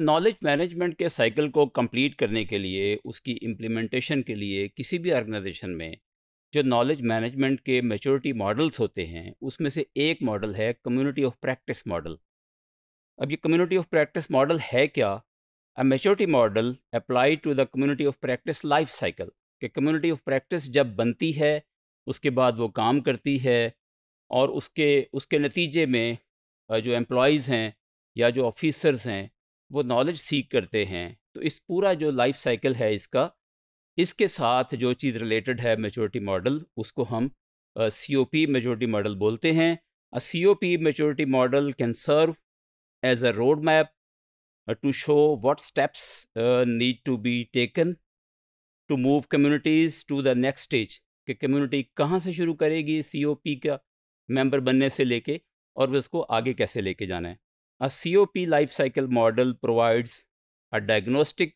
Knowledge management के cycle को complete करने के लिए उसकी इम्प्लीमेंटेशन के लिए किसी भी ऑर्गेनाइजेशन में जो नॉलेज मैनेजमेंट के मेचोरिटी मॉडल्स होते हैं उसमें से एक मॉडल है कम्युनिटी ऑफ प्रैक्टिस मॉडल अब ये कम्युनिटी ऑफ प्रैक्टिस मॉडल है क्या a maturity model apply to the community of practice life cycle कि कम्युनिटी ऑफ प्रैक्टिस जब बनती है उसके बाद वो काम करती है और उसके उसके नतीजे में जो एम्प्लॉयज़ हैं या जो ऑफिसर्स हैं वो नॉलेज सीख करते हैं तो इस पूरा जो लाइफ साइकिल है इसका इसके साथ जो चीज़ रिलेटेड है मेचोरिटी मॉडल उसको हम C O P maturity model बोलते हैं a C O P maturity model can serve as a road map to show what steps need to be taken to move communities to the next stage कि community कहाँ से शुरू करेगी सी O P का member बनने से लेके और उसको आगे कैसे लेके जाना है A COP life cycle model provides a diagnostic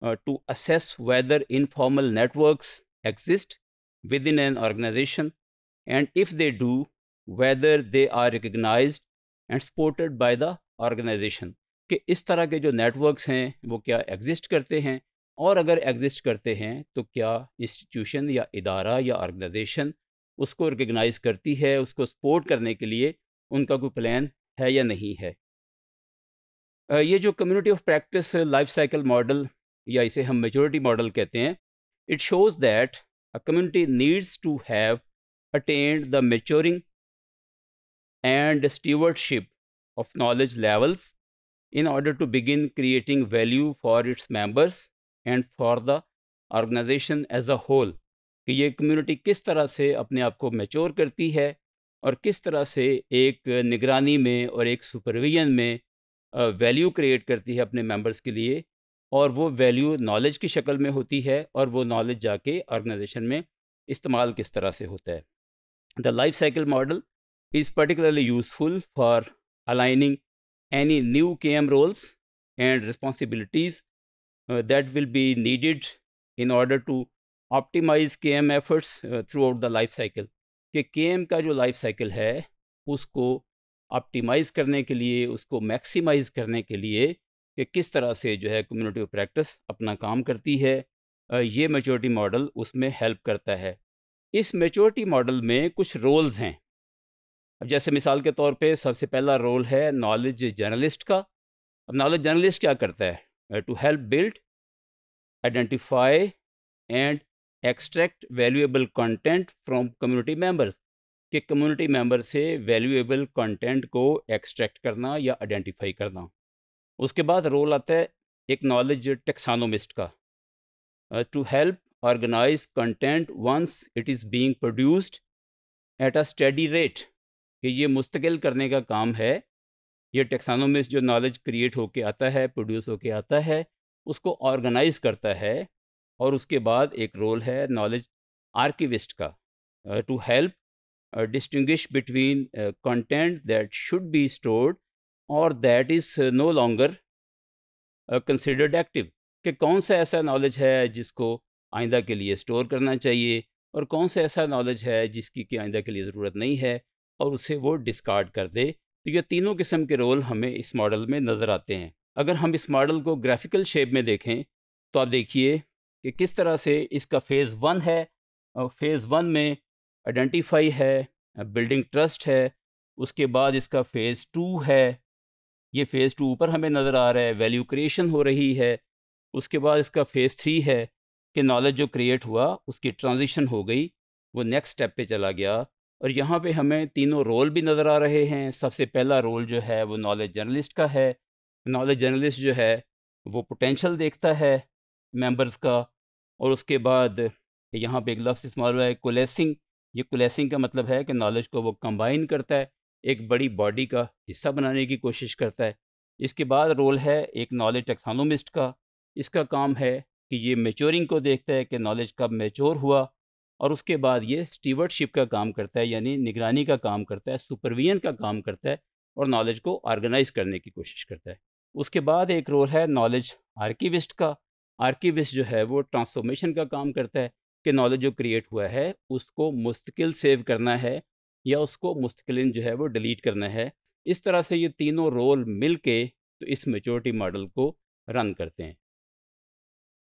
uh, to assess whether informal networks exist within an organization and if they do, whether they are recognized and supported by the organization. कि इस तरह के जो networks हैं वो क्या exist करते हैं और अगर exist करते हैं तो क्या institution या इदारा या organization उसको recognize करती है उसको support करने के लिए उनका कोई plan है या नहीं है ये जो community of practice life cycle model या इसे हम मेजोरिटी मॉडल कहते हैं it shows that a community needs to have attend the maturing and stewardship of knowledge levels in order to begin creating value for its members and for the organisation as a whole कि ये community किस तरह से अपने आप को mature करती है और किस तरह से एक निगरानी में और एक सुपरविजन में वैल्यू क्रिएट करती है अपने मेंबर्स के लिए और वो वैल्यू नॉलेज की शक्ल में होती है और वो नॉलेज जाके ऑर्गेनाइजेशन में इस्तेमाल किस तरह से होता है the life cycle model is particularly useful for aligning any new K M roles and responsibilities that will be needed in order to optimise K M efforts throughout the life cycle कि के का जो life cycle है उसको optimise करने के लिए उसको मैक्सिमाइज़ करने के लिए कि किस तरह से जो है कम्युनिटी ऑफ प्रैक्टिस अपना काम करती है ये मेचोरिटी मॉडल उसमें हेल्प करता है इस मेचोरिटी मॉडल में कुछ रोल्स हैं अब जैसे मिसाल के तौर पे सबसे पहला रोल है नॉलेज जर्नलिस्ट का अब नॉलेज जर्नलिस्ट क्या करता है to help build identify and extract valuable content from community members कि कम्युनिटी मेंबर से वैल्यूएबल कंटेंट को एक्सट्रैक्ट करना या आइडेंटिफाई करना उसके बाद रोल आता है एक नॉलेज टेक्सानोमिस्ट का to help organise content once it is being produced at a steady rate कि ये मुस्तकिल करने का काम है ये टेक्सानोमिस्ट जो नॉलेज क्रिएट होके आता है प्रोड्यूस होके आता है उसको ऑर्गेनाइज करता है और उसके बाद एक रोल है नॉलेज आर्किविस्ट का to help distinguish between content that should be stored और that is no longer considered active कि कौन सा ऐसा नॉलेज है जिसको आइंदा के लिए स्टोर करना चाहिए और कौन सा ऐसा नॉलेज है जिसकी कि आइंदा के लिए ज़रूरत नहीं है और उसे वो डिस्कार्ड कर दे तो ये तीनों किस्म के रोल हमें इस मॉडल में नज़र आते हैं अगर हम इस मॉडल को ग्राफिकल शेप में देखें तो आप देखिए कि किस तरह से इसका फ़ेज़ वन है फ़ेज़ वन में आइडेंटिफाई है बिल्डिंग ट्रस्ट है उसके बाद इसका फ़ेज़ टू है ये फ़ेज़ टू ऊपर हमें नज़र आ रहा है वैल्यू क्रिएशन हो रही है उसके बाद इसका फ़ेज़ थ्री है कि नॉलेज जो क्रिएट हुआ उसकी ट्रांजिशन हो गई वो नेक्स्ट स्टेप पे चला गया और यहाँ पे हमें तीनों रोल भी नज़र आ रहे हैं सबसे पहला रोल जो है वो नॉलेज जर्नलिस्ट का है नॉलेज जर्नलिस्ट जो है वो पोटेंशल देखता है मेम्बर्स का और उसके बाद यहाँ पे एक लफ्ज़ इस्तेमाल हुआ है कोलेसिंग ये कोलेसिंग का मतलब है कि नॉलेज को वो कंबाइन करता है एक बड़ी बॉडी का हिस्सा बनाने की कोशिश करता है इसके बाद रोल है एक नॉलेज टेक्सानोमिस्ट का इसका काम है कि ये मेचोरिंग को देखता है कि नॉलेज कब मेचोर हुआ और उसके बाद ये स्टीवर्डशिप का काम करता है यानी निगरानी का काम करता है सुपरविजन का काम करता है और नॉलेज को ऑर्गेनाइज करने की कोशिश करता है उसके बाद एक रोल है नॉलेज आर्किविस्ट का आर्किविस्ट जो है वो ट्रांसफॉर्मेशन का काम करता है कि नॉलेज जो क्रिएट हुआ है उसको मुस्तकिल सेव करना है या उसको मुस्तकिल जो है वो डिलीट करना है इस तरह से ये तीनों रोल मिल के तो इस मेचोरिटी मॉडल को रन करते हैं